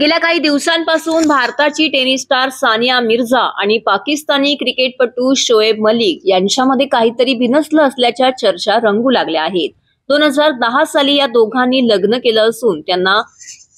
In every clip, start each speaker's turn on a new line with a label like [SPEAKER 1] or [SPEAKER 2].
[SPEAKER 1] गेल्या काही दिवसांपासून भारताची टेनिस स्टार सानिया मिर्झा आणि पाकिस्तानी क्रिकेटपटू शोएब मलिक यांच्यामध्ये काहीतरी भिनसलं असल्याच्या चर्चा रंगू लागल्या आहेत दोन हजार दहा साली या दोघांनी लग्न केलं असून त्यांना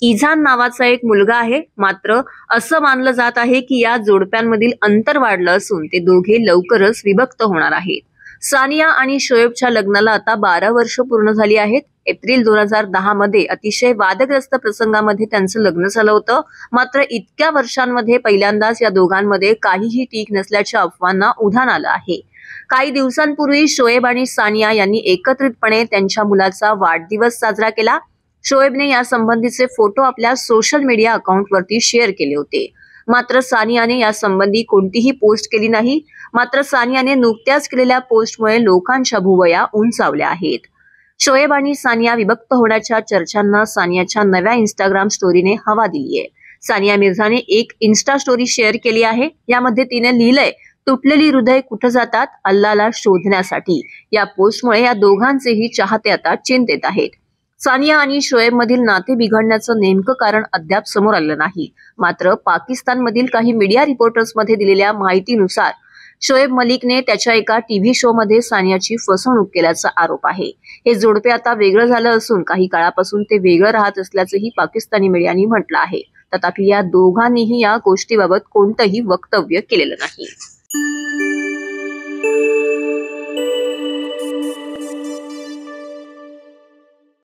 [SPEAKER 1] इझान नावाचा एक मुलगा आहे मात्र असं मानलं जात आहे की या जोडप्यांमधील अंतर वाढलं असून ते दोघे लवकरच विभक्त होणार आहेत सानिया आणि शोएबच्या लग्नाला आता बारा वर्ष पूर्ण झाली आहेत एप्रिल दोन हजार दहा मध्ये अतिशय वादग्रस्त प्रसंगामध्ये त्यांचं लग्न झालं होतं मात्र इतक्या वर्षांमध्ये पहिल्यांदाच या दोघांमध्ये काहीही टीक नसल्याच्या अफवांना उधाण आलं आहे काही दिवसांपूर्वी शोएब आणि सानिया यांनी एकत्रितपणे त्यांच्या मुलाचा वाढदिवस साजरा केला शोएबने यासंबंधीचे फोटो आपल्या सोशल मीडिया अकाउंटवरती शेअर केले होते मात्र सानियाने यासंबंधी कोणतीही पोस्ट केली नाही मात्र सानियाने नुकत्याच केलेल्या पोस्टमुळे लोकांच्या भुवया उंचावल्या आहेत शोएब आणि सानिया विभक्त होण्याच्या चर्चांना सानियाच्या नव्या इंस्टाग्राम स्टोरीने हवा दिलीये सानिया मिर्झाने एक इन्स्टा स्टोरी शेअर केली आहे यामध्ये तिने लिहिलंय तुटलेली हृदय कुठं जातात अल्लाला शोधण्यासाठी या पोस्टमुळे या दोघांचेही चाहते आता चिंतेत आहेत सानिया आणि शोएब मधील नाते बिघडण्याचं नेमकं कारण अद्याप समोर आलं नाही मात्र पाकिस्तानमधील काही मीडिया रिपोर्टर्समध्ये दिलेल्या माहितीनुसार शोएब मलिकने त्याच्या एका टीव्ही शो मध्ये सानियाची फसवणूक केल्याचा आरोप आहे हे जोडपे आता वेगळं झालं असून काही काळापासून ते वेगळं राहत असल्याचंही पाकिस्तानी मीडियाने म्हटलं आहे तथापि या दोघांनीही या गोष्टीबाबत कोणतंही वक्तव्य केलेलं नाही